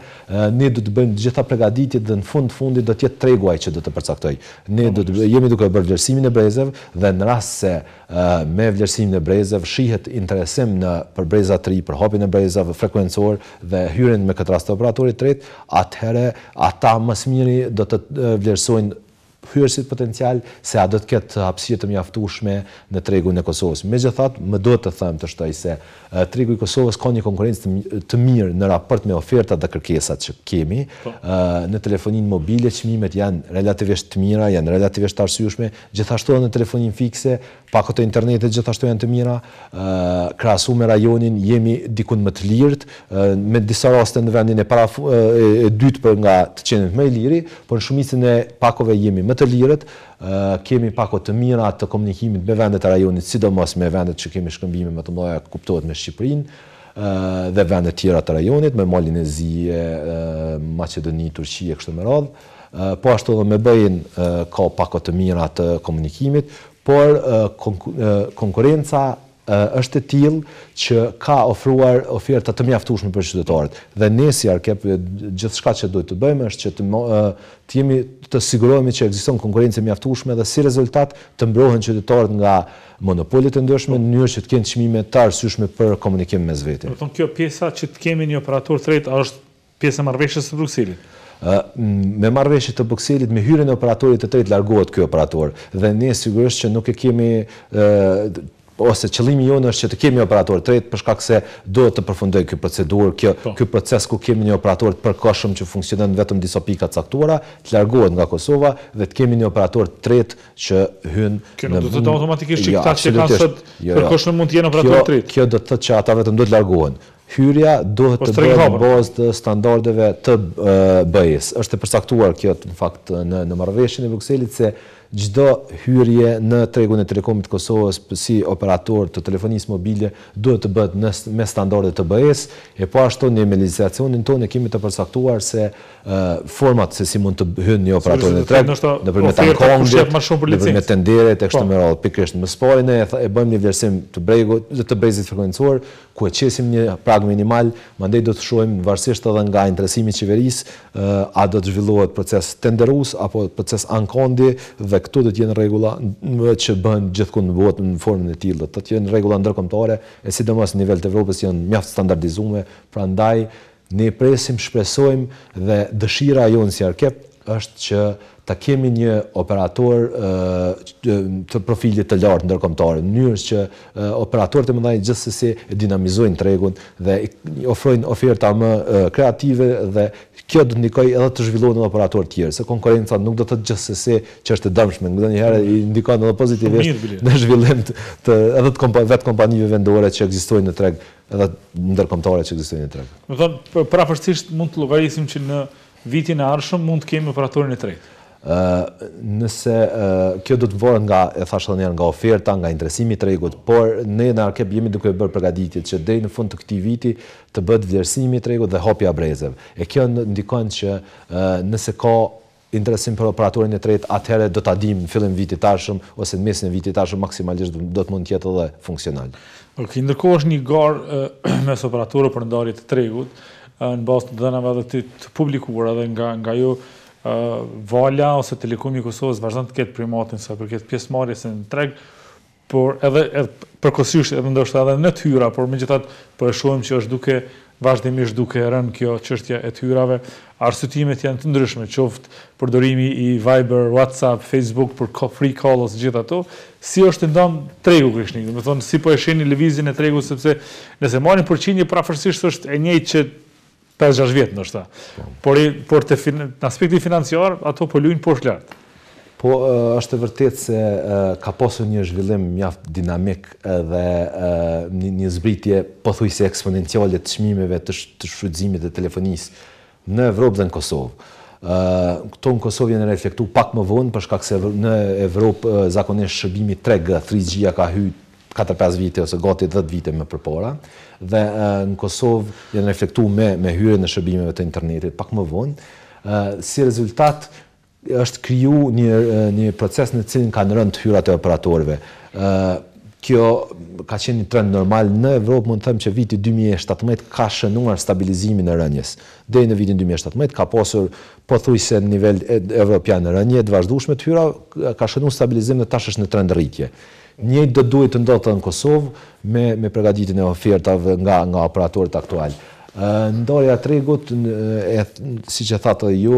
Ne do të bëjmë të gjitha përgatitjet dhe në fund fundit do të jetë treguaj që do të përcaktoj. Ne do të jemi duke bërë vlerësimin e brezev dhe në rast se me vlerësimin e brezev shihet interesim në për breza të ri, për hapin e brezave frekuencor dhe hyrën me këtë rast operatorit tret, atëherë ata më miri do të vlerësojnë hyrësit potencial se a do të ketë hapësirë të mjaftueshme në tregun e Kosovës. Megjithatë, më duhet të them të shtoj se tregu i Kosovës ka një konkurrencë të mirë në raport me ofertat dhe kërkesat që kemi. Po. Në telefonin mobile çmimet janë relativisht të mira, janë relativisht të arsyeshme, gjithashtu edhe në telefonin fikse, pa këtë internet e gjithashtu janë të mira. krasu me rajonin jemi diku më të lirë me disa raste në vendin e para e dytë për nga të qenë më i liri, por shumica e pakove jemi më të lirët, kemi pako të mirat të komunikimit me vendet e rajonit, sidomos me vendet që kemi shkëmbime më të mdoja kuptohet me Shqiprin dhe vendet tjera të rajonit, me Malin e Zije, Macedoni, Turqie, kështë më radhë, po ashtu dhe me bëjin ka pako të mirat të komunikimit, por konkurenca është e tillë që ka ofruar oferta të mjaftueshme për qytetarët. Dhe ne si Arkep gjithçka që duhet të bëjmë është që të të jemi të sigurohemi që ekziston konkurrencë mjaftueshme dhe si rezultat të mbrohen qytetarët nga monopolet e ndërshme, në mënyrë që të kenë çmime të arsyeshme për komunikim mes vetë. Do kjo pjesa që të kemi një operator tret është pjesë e marrëveshjes së Me marrëveshje të Bukselit, me hyrën e operatorit të tretë largohet ky operator dhe ne sigurisht që nuk e kemi ose qëllimi jonë është që të kemi operator të rejtë, përshka këse do të përfundoj kjo procedur, kjo proces ku kemi një operator të përkashëm që funksionën vetëm disa pika të saktuara, të largohet nga Kosova dhe të kemi një operator të rejtë që hynë në mund... Kjo do të të automatikisht që jo, këta që kanë sëtë jo, jo. përkoshëm mund të jenë operator të rejtë? Kjo do të të që ata vetëm do të largohen. Hyrja do po, të bërë në bazë të standardeve të bëjës gjdo hyrje në tregun e telekomit të Kosovës si operator të telefonis mobile duhet të bët me standarde të bëjes, e po ashtu një emelizacionin tonë e kemi të përsaktuar se format se si mund të hynë një operator në treg, në përmet ankongit, në përmet tenderet, e kështë më rallë pikrisht në mësporin, e bëjmë një vjersim të brezit frekuencuar, ku e qesim një prag minimal, më ndej do të shojmë në varsisht edhe nga interesimi qeveris, a do të zhvillohet proces tenderus, apo proces ankondi dhe këtu do të jenë rregulla që bën gjithku në në formën e tillë. Do të jenë rregulla ndërkombëtare e sidomos në nivel të Evropës janë mjaft standardizuar, prandaj ne presim, shpresojmë dhe dëshira jonë si arkep është që të kemi një operator të profilit të lartë në në njërës që operatorët e më dajnë gjithës e dinamizojnë tregun dhe ofrojnë oferta më kreative dhe kjo dhëtë ndikoj edhe të zhvillohet në operator tjerë, se konkurenca nuk dhëtë të gjithës se që është të dëmshme, nuk dhe një herë i ndikojnë edhe pozitivisht në zhvillim të edhe të vetë kompanive vendore që egzistojnë në treg, edhe në ndërkomtare që egzistojnë në treg. Më thëmë, prafërstisht pra mund të logarisim që në vitin e arshëm mund të kemi operatorin e trejtë nëse kjo do të vërë nga, e thashtë dhe njerë, nga oferta, nga interesimi të regut, por ne në Arkep jemi duke bërë përgaditit që dhej në fund të këti viti të bëtë vlerësimi të regut dhe hopja brezev. E kjo ndikon që nëse ka interesim për operatorin e tret, atëhere do të adim në fillim vitit tashëm, ose në mesin e vitit tashëm, maksimalisht do të mund tjetë dhe funksional. Okay, ndërkohë është një garë mes operatorë për ndarit të tregut, në bastë të dënave dhe të publikuar edhe nga, nga ju, jo, valja ose Telekomi i Kosovës vazhdan të ketë primatin sa për ketë pjesë marjes në tregë, por edhe përkosisht edhe ndoshtë edhe në të hyra, por me gjithat për e shumë që është duke vazhdimisht duke rënë kjo qështja e të hyrave, arsutimet janë të ndryshme, qoftë përdorimi i Viber, Whatsapp, Facebook, për free call ose gjitha to, si është të ndonë tregu kështë një, me thonë si po e sheni levizin e tregu, sepse nëse marim përqinje, prafërsisht është e njëjtë që 5-6 vjetë në shta. Por, por të në aspekti financiar, ato po lujnë poshtë lartë. Po, është të vërtet se ka posë një zhvillim mjaft dinamik dhe një, zbritje pëthuj se eksponenciale të shmimeve të, të shfrydzimit dhe telefonis në Evropë dhe në Kosovë. Këto në Kosovë jenë reflektu pak më vonë, përshkak se në Evropë zakonisht shërbimi 3G, 3G ka hy 4-5 vite ose gati 10 vite më përpora dhe në Kosovë janë reflektu me, me hyre në shërbimeve të internetit, pak më vonë. Si rezultat, është kriju një, një proces në cilin ka rënd të hyrat e operatorve. Kjo ka qenë një trend normal. Në Evropë mund të them që viti 2017 ka shënuar stabilizimin në rënjes. Dhe në vitin 2017 ka posur po thuj se në nivel evropian në rënjë, të vazhdushme të hyra, ka shënuar stabilizim dhe tash është në trend rritje njëjtë dhe duhet të ndodhë të në Kosovë me pregaditin e ofertave nga operatorit aktual. Ndorja tregut, si që thatë dhe ju,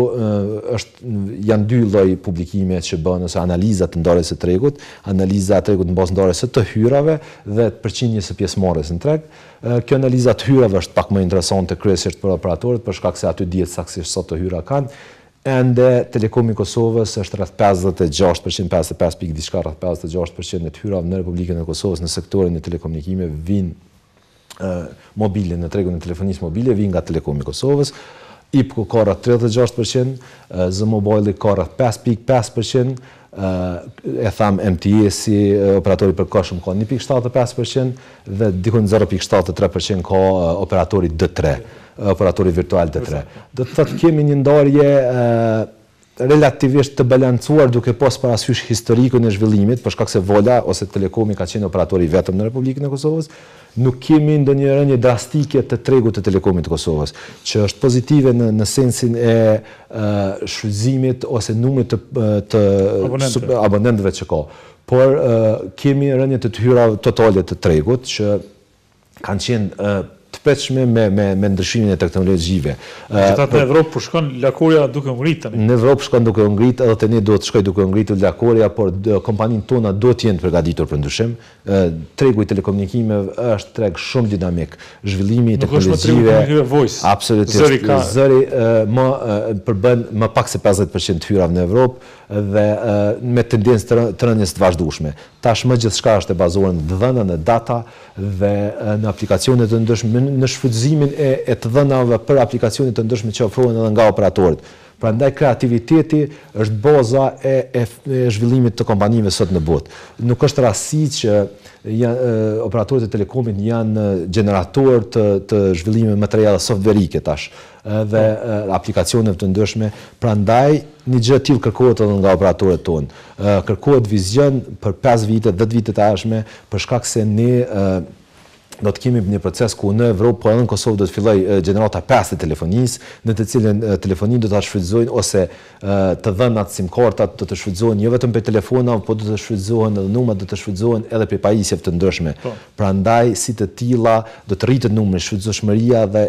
janë dy loj publikime që bënë nëse analizat të ndorjes e tregut, analizat të tregut në bësë ndorjes e të hyrave dhe të përqinjës e pjesëmores në treg. Kjo analizat të hyrave është pak më interesant të kresisht për operatorit, përshkak se aty djetë saksisht sot të hyra kanë, ende Telekomi Kosovës është rreth 56%, 55.5, rreth 56% e të hyrave në Republikën e Kosovës në sektorin e telekomunikime vinë mobile, në tregun e telefonisë mobile, vinë nga Telekomi Kosovës, IPKO ka rrët 36%, Zë Mobile ka rrët 5.5%, e tham MTE si operatori për koshëm ka 1.75% dhe dikun 0.73% ka operatori D3, operatori virtual D3. Dhe të të kemi një ndarje relativisht të balancuar duke pas parasysh historikun e zhvillimit, për shkak se Vola ose Telekomi ka qenë operatori vetëm në Republikën e Kosovës, nuk kemi ndonjë rënje drastike të tregut të Telekomit të Kosovës, që është pozitive në në sensin e shfrytëzimit ose numrit të të abonentëve që ka. Por kemi rënje të hyra totale të tregut që kanë qenë të peqme me, me, me ndryshimin e teknologjive. Këta në Evropë përshkon lakoria duke ngritë? Në Evropë përshkon duke ngritë, edhe të një duhet të shkoj duke ngritë lakoria, por kompaninë tona duhet të jenë përgaditur për ndryshim. Tregu i telekomunikime është treg shumë dinamik. Zhvillimi i teknologjive... Nuk është më tregu të voice, zëri ka. Zëri më përbën më pak se 50% të hyrav në Evropë dhe me tendencë të është e bazuar në në data dhe në aplikacionet të ndëshme, në shfrytëzimin e, e të dhënave për aplikacionit të ndryshme që ofrohen edhe nga operatorët. Prandaj kreativiteti është boza e, e, e zhvillimit të kompanive sot në botë. Nuk është rasti që janë operatorët e telekomit janë generator të të zhvillimit të materiale softverike tash dhe aplikacioneve të ndryshme. Prandaj një gjë tillë kërkohet edhe nga operatorët tonë. Kërkohet vizion për 5 vite, 10 vite të ardhme për shkak se ne do të kemi një proces ku në Evropë, po edhe në Kosovë do të filloj gjenerata 5 të telefonisë, në të cilën telefonin do të shfrytëzojnë ose të dhënat SIM karta do të shfrytëzojnë jo vetëm për telefona, por do të shfrytëzohen edhe numrat do të shfrytëzohen edhe për pajisje të ndryshme. Po. Prandaj si të tilla do të rritet numri shfrytëzueshmëria dhe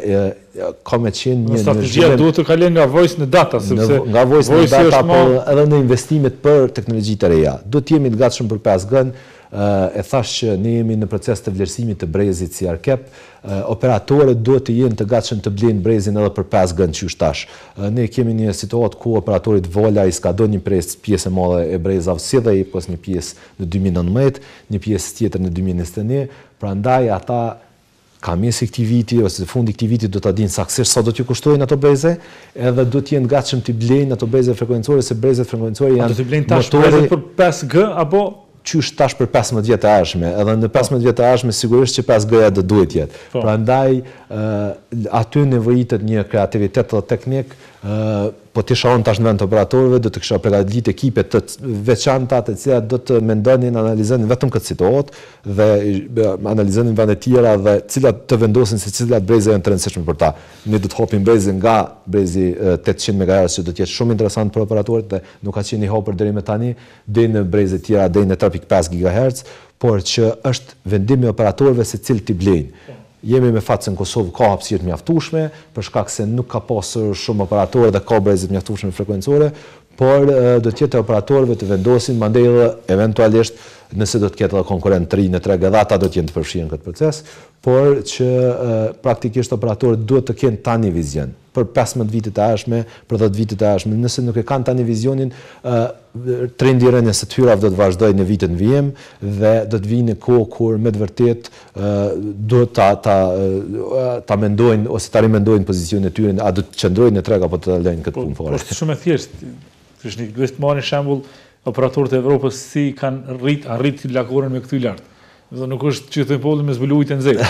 ka me qenë një në strategjia në... duhet të kalojë nga voice në data sepse në... nga voice, voice në data po ma... edhe në investimet për teknologji të reja. Duhet të jemi të gatshëm për 5G, e thash që ne jemi në proces të vlerësimit të brezit si arkep, operatorët duhet të jenë të gatshëm të blinë brezin edhe për 5 gënë që tash. Ne kemi një situatë ku operatorit Volja i skadon një prez, pjesë e modhe e brezavë si dhe i pos një pjesë në 2019, një pjesë tjetër në 2021, pra ndaj ata ka mesi këti viti, ose të fundi këti viti, do të adinë saksisht sa do t'ju kushtojnë ato breze, edhe do t'jenë gatshëm t'i blenjë ato breze frekuencore, se brezet frekuencore janë... A do t'i blenjë tash brezet për 5G, apo qysh është tash për 15 vjet të ardhme, edhe në 15 vjet të ardhme sigurisht që pas gëja do duhet jetë. Po. Prandaj ndaj, aty nevojitet një kreativitet dhe teknik po ti shohon tash në vend të operatorëve, do të kisha përgatitur ekipe të veçanta të cilat do të mendonin, analizonin vetëm këtë situatë dhe analizonin vende të tjera dhe cilat të vendosin se cilat breze janë të rëndësishme për ta. Ne do të hopim brezin nga brezi 800 MHz që do të jetë shumë interesant për operatorët dhe nuk ka qenë i hopur deri më tani deri në breze të tjera deri në 3.5 GHz, por që është vendimi i operatorëve se cilë blejnë jemi me fatë se në Kosovë ka hapsirë të mjaftushme, përshkak se nuk ka pasur shumë operatorë dhe ka brezit mjaftushme frekuencore, por do tjetë operatorëve të vendosin, mandej dhe eventualisht nëse do të kjetë dhe konkurent të ri në tre gëdhata, do tjenë të përfshirë në këtë proces, por që praktikisht operatorët duhet të kenë tani vizion për 15 vitit e ashme, për 10 vitit e ashme. Nëse nuk e kanë tani vizionin, trendi rënje të hyrav do të vazhdoj në vitën vijem dhe do të vijin e kohë kur me të vërtet duhet ta mendojnë ose ta rimendojnë pozicion e tyrin, a do të qëndrojnë në trega po të lejnë këtë punë fore. Po është shumë e thjesht, Krishnik, duhet të marrë në shambull operatorët e Evropës si kanë rritë, a rritë të lakorën me këtë i lartë do nuk është që të mpollin me zbulu ujtë në zekë.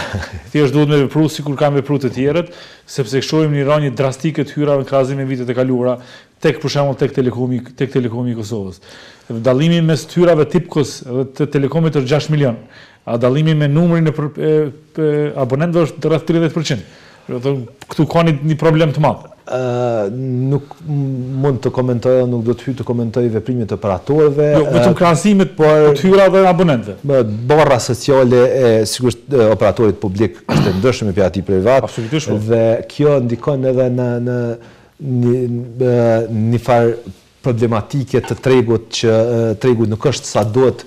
është duhet me vëpru si kur kam veprut të tjerët, sepse këshojmë një drastike të hyrave në krasim e vitet e kaluara, tek përshamon tek telekomi, tek telekomi i Kosovës. Dalimi me së tyrave tipkos dhe të telekomit është 6 milion, a dalimi me numërin e abonendëve është të rrëth 30%. Këtu ka një problem të madhë nuk mund të komentoj, nuk do të hy të komentoj veprimit të operatorve. Jo, vetëm krasimit, por të hyra dhe abonentve. Më barra sociale e sigurisht operatorit publik është e ndërshme e pjati privat. Absolutisht. Po. Dhe kjo ndikon edhe në një farë problematike të tregut që tregut nuk është sa duhet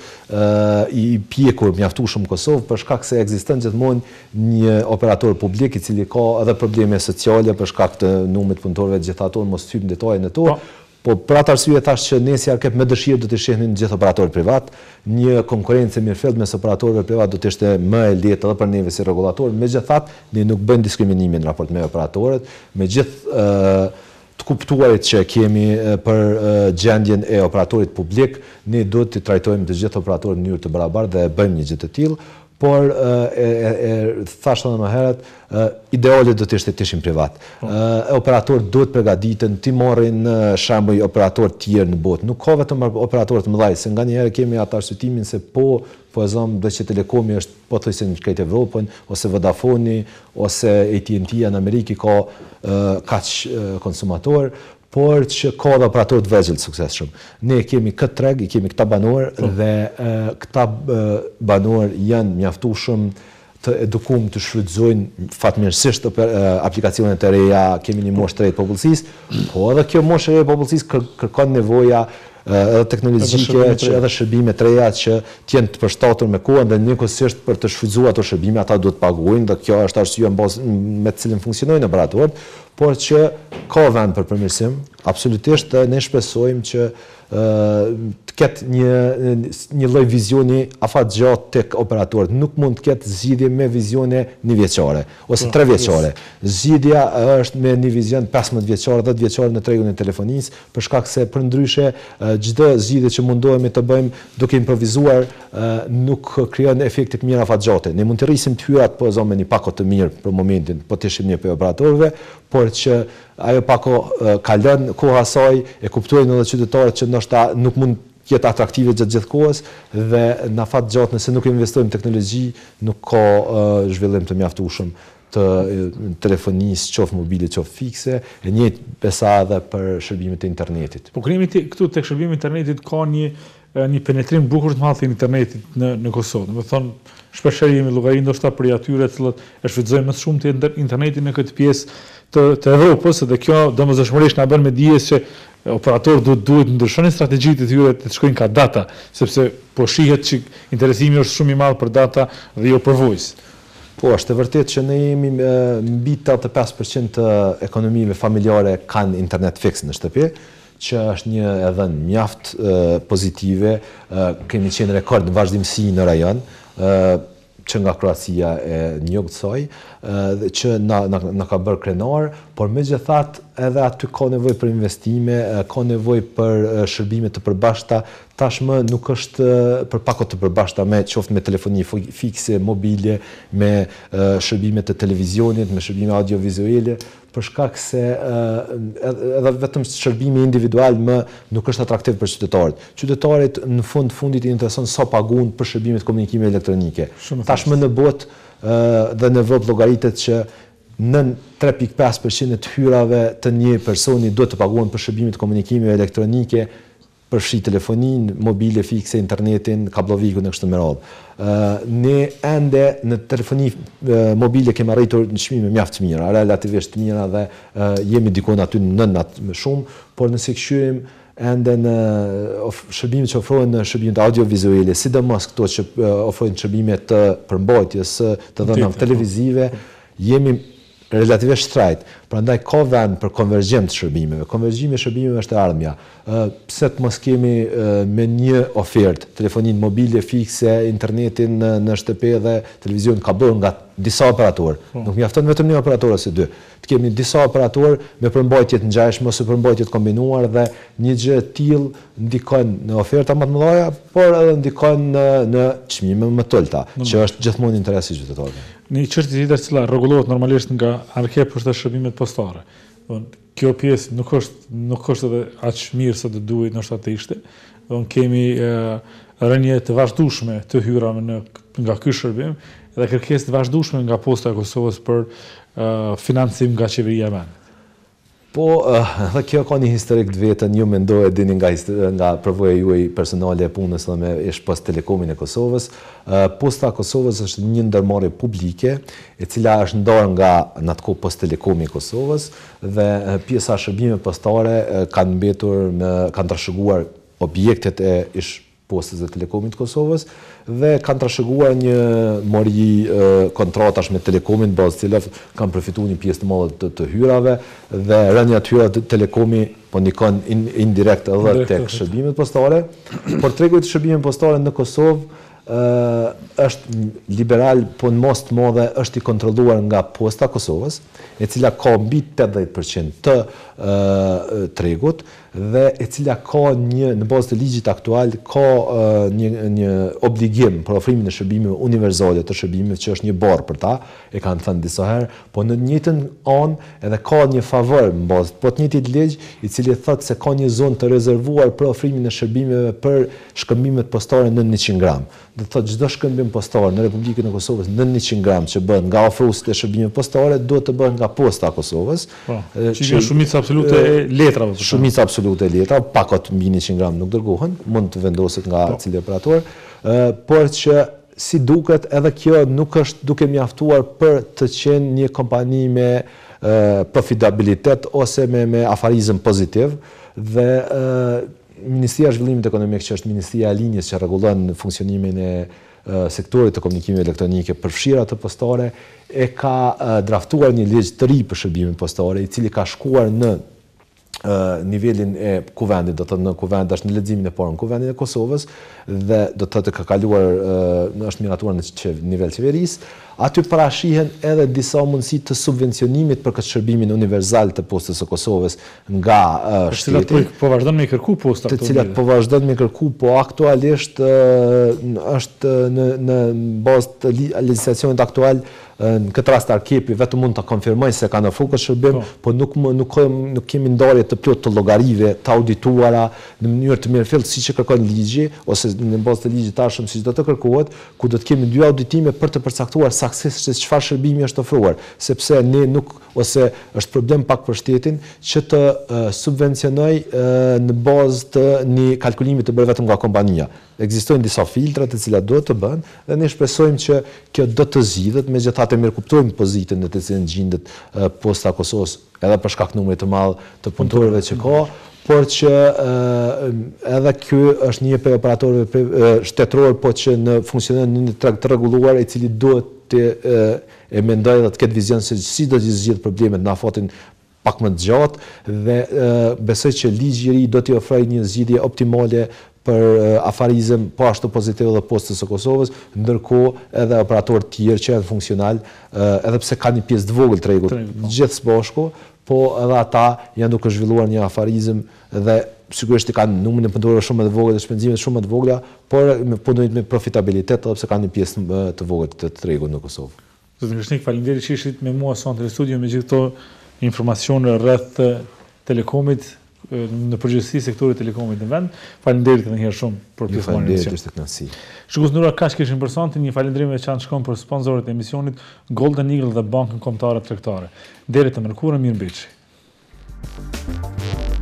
i pjekur shumë Kosovë, për shkak se eksistën gjithmonë një operator publik i cili ka edhe probleme sociale, për shkak të numet punëtorve gjithatonë, mos të të detojë në to, po pra po, të arsye ashtë që nësi arkep me dëshirë do të shihni një gjithë operator privat, një konkurencë e mirëfeld mes operatorve privat do të ishte më e letë edhe për neve si regulator, me gjithatë, në nuk bënë diskriminimin në raport me operatorët, me gjithë të kuptuarit që kemi për gjendjen e operatorit publik, një duhet të trajtojmë të gjithë operatorit njërë të barabar dhe bëjmë një gjithë të tilë, por e thashtë në më herët, ideolit do të ishte të ishim privat. Po. Operator duhet përgaditën, ti morin shambëj operator tjerë në botë. Nuk ka vetëm operatorit më dhajtë, se nga një herë kemi atarësytimin se po po e zëmë dhe që Telekomi është po të thësin në këtë Evropën, ose Vodafone, ose AT&T në Amerikë ka kach konsumatorë, por që ka dhe operator të vegjëllë të sukses shumë. Ne kemi këtë treg, i kemi këta banor, po. dhe këta banor janë mjaftu shumë të edukum, të shrydzojnë fatmirësisht aplikacionet të reja, kemi një moshtë të rejtë popullësis, po edhe kjo moshë të rejtë popullësis kërkon nevoja edhe teknologjike, edhe shërbime të reja që tjenë të përshtatur me kuën dhe një kësisht për të shfizua të shërbime, ata duhet paguin dhe kjo është arsye me cilin funksionojnë në bratë por që ka vend për përmirësim, absolutisht dhe ne shpesojmë që të ketë një, një loj vizioni afat gjatë të operatorët, Nuk mund të ketë zhidhje me vizione një vjeqare, ose tre vjeqare. Zhidhja është me një vizion 15 vjeqare, 10 vjeqare në tregun e telefonisë, përshka se për ndryshe gjithë zhidhje që mundohemi të bëjmë duke improvizuar nuk kryon efektit mirë afat gjatë. Ne mund të rrisim të hyrat, po e zonë me një pako të mirë për momentin, po të ishim një për operatorve, por që ajo pako kalën koha saj, e në edhe qytetarët që nështë ta nuk mund jetë atraktive gjithë gjithë kohës, dhe në fatë gjatë nëse nuk investojmë teknologi, nuk ka zhvillim të shumë të telefonisë qofë mobilit, qofë fikse, e një besa edhe për shërbimit e internetit. Po kërimi këtu të shërbimit internetit ka një një penetrim bukur të madhë të internetit në, në Kosovë. Në më thonë, shpesher jemi lugarin do shta për i atyre cilët e shvizojnë më shumë të internetin në këtë pjesë të të Evropës dhe kjo domosdoshmërisht na bën me dije se operator duhet ndryshoni strategjitë e tyre të shkojnë ka data, sepse po shihet që interesimi është shumë i madh për data dhe jo për vojës. Po është e vërtetë që ne jemi mbi 85% të ekonomive familjare kanë internet fix në shtëpi që është një edhe një mjaftë pozitive, kemi qenë rekord në vazhdimësi në rajon, që nga kroasia e një kësaj, që në ka bërë krenar, por me gjithat edhe aty ka nevoj për investime, ka nevoj për shërbime të përbashta, tashmë nuk është për pako të përbashta me qoftë me telefoni fikse, mobilje, me shërbime të televizionit, me shërbime audio-vizuele, përshka se edhe vetëm shërbimi individual më nuk është atraktiv për qytetarit. Qytetarit në fund fundit i intereson sa pagun për shërbimet komunikime elektronike. Tashmë në bot dhe në vëp logaritet që nën 3.5% të hyrave të një personi duhet të paguen për shërbimit komunikimeve elektronike, për shi telefonin, mobile fikse, internetin, kabloviku në kështë të Ne ende në telefoni mobile kemi arritur në shmime mjaftë të mira, relativisht të mira dhe jemi dikona aty në nënat me shumë, por nëse këshyrim ende në shërbimit që ofrojnë në shërbimit audio-vizuele, si dhe mas këto që ofrojnë shërbimit të përmbojtjes, të dhënav po. televizive, jemi relativisht shtrajt. Prandaj ka vend për konvergjencë të shërbimeve. Konvergjimi i shërbimeve është ardhmja. Ë pse të mos kemi me një ofertë telefoninë mobile fikse, internetin në në shtëpi dhe televizion ka bërë nga disa operatorë. Hmm. Po. Nuk mjafton vetëm një operator ose dy. Të kemi disa operatorë me përmbajtje të ngjashme ose përmbajtje të kombinuar dhe një gjë e tillë ndikon në oferta më të mëdha, por edhe ndikon në në çmime më të ulta, që është gjithmonë interesi qytetarëve një qërti tjetër cila regulohet normalisht nga arke për shtë shërbimet postare. Kjo pjesë nuk është, nuk është edhe aqë mirë sa të duhet në shtatë të ishte. Në kemi e, rënje të vazhdushme të hyrave në, nga kjo shërbim dhe kërkes të vazhdushme nga posta e Kosovës për e, financim nga qeveria menë. Po, eh, dhe kjo ka një historik të vetën, ju mendoj e dini nga, nga përvoje ju e personale e punës dhe me ishë pas telekomin e Kosovës. Eh, posta Kosovës është një ndërmari publike, e cila është ndarë nga ko pas telekomin e Kosovës, dhe eh, pjesa shërbime postare kanë mbetur, me, kanë të objektet e ishë postës dhe telekomit Kosovës, dhe kanë trasheguar një mori kontratash me telekomit, bazë cilëf kanë përfitu një pjesë të malë të hyrave, dhe rënja të hyra të telekomi, po një kanë indirekt edhe të shërbimet postare, por tregojt shëbimit postare në Kosovë, është liberal, po në most modhe është i kontroluar nga posta Kosovës, e cila ka mbi 80% të tregut dhe e cila ka një, në bazë të ligjit aktual, ka një, një obligim për ofrimin e shërbimeve universale të shërbimeve që është një barë për ta, e kanë thënë disa herë, po në njëtën anë edhe ka një favor në bazë, po të njëtit legj i cili thëtë se ka një zonë të rezervuar për ofrimin e shërbimeve për shkëmbimet postare në 100 gram. Dhe thëtë gjdo shkëmbim postore në Republikën e Kosovës në 100 gram që bëhet nga ofrusit e shërbimeve postore, duhet të bëhet nga posta Kosovës. Pa, po, absolute e letra. Shumica absolute e letra, pakot mbi 100 gram nuk dërgohen, mund të vendosit nga po. cilje operator, por që si duket edhe kjo nuk është duke mjaftuar për të qenë një kompani me profitabilitet ose me afarizm pozitiv dhe Ministria Zhvillimit Ekonomik që është Ministria Linjës që regulën funksionimin e sektorit të komunikimit elektronike përfshira të postore, e ka draftuar një legjë të ri për shërbimin postore, i cili ka shkuar në nivelin e kuvendit, do të thotë në kuvend dash në leximin e parë në kuvendin e Kosovës dhe do të thotë ka kaluar në është miratuar në nivel qeverisë, aty parashihen edhe disa mundësi të subvencionimit për këtë shërbimin universal të postës së Kosovës nga shteti. Po vazhdon me kërku posta Të cilat po vazhdon me kërku, po aktualisht është në në bazë të legjislacionit aktual në këtë rast arkipi vetëm mund të konfirmoj se ka në fokus shërbim, po, po nuk nuk nuk kemi ndarje të plotë të llogarive të audituara në mënyrë të mirëfillt siç që kërkon ligji ose në bazë të ligjit tashëm siç do të kërkohet, ku do të kemi dy auditime për të përcaktuar saksisht që çfarë shërbimi është ofruar, sepse ne nuk ose është problem pak për shtetin që të subvencionoj në bazë të një kalkulimi të bërë vetëm nga kompanija. Egzistojnë disa filtrat të cilat duhet të bënë, dhe në shpesojmë që kjo do të zidhët, me gjithat e mirë kuptojmë pozitën e të cilën gjindët posta Kosovës edhe për shkak numre të malë të punëtorëve që ka, por që edhe kjo është një për operatorëve shtetërorë, po që në funksionën në një trakt të regulluar e cili duhet ti e mendoj dhe të këtë vizion se si do të gjithë problemet në afotin pak më të gjatë dhe besoj që ligjëri do të ofrojë një zgjidhje optimale për afarizëm po ashtu pozitiv dhe postës e Kosovës, ndërko edhe operator tjërë që e në funksional, edhe pse ka një pjesë dvogël të regullë, gjithë së bashko, po edhe ata janë duke zhvilluar një afarizëm dhe sigurisht i kanë numrin e punëtorëve shumë më të vogël dhe shpenzimet shumë më të vogla, por me punojnë me profitabilitet edhe pse kanë një pjesë të vogël të tregut në Kosovë. Zotë Krishnik, falinderi që ishtë me mua sonë të studio me gjithë këto informacione rreth telekomit në përgjithësi sektorit telekomit në vend. Falënderit edhe një herë shumë për pjesëmarrjen. Ju falënderit, është kënaqësi. Shikues ndura kishin për një falënderim që çan shkon për sponsorët e emisionit Golden Eagle dhe Bankën Kombëtare Tregtare. Deri te mërkurë, mirë bëqë. Thank you.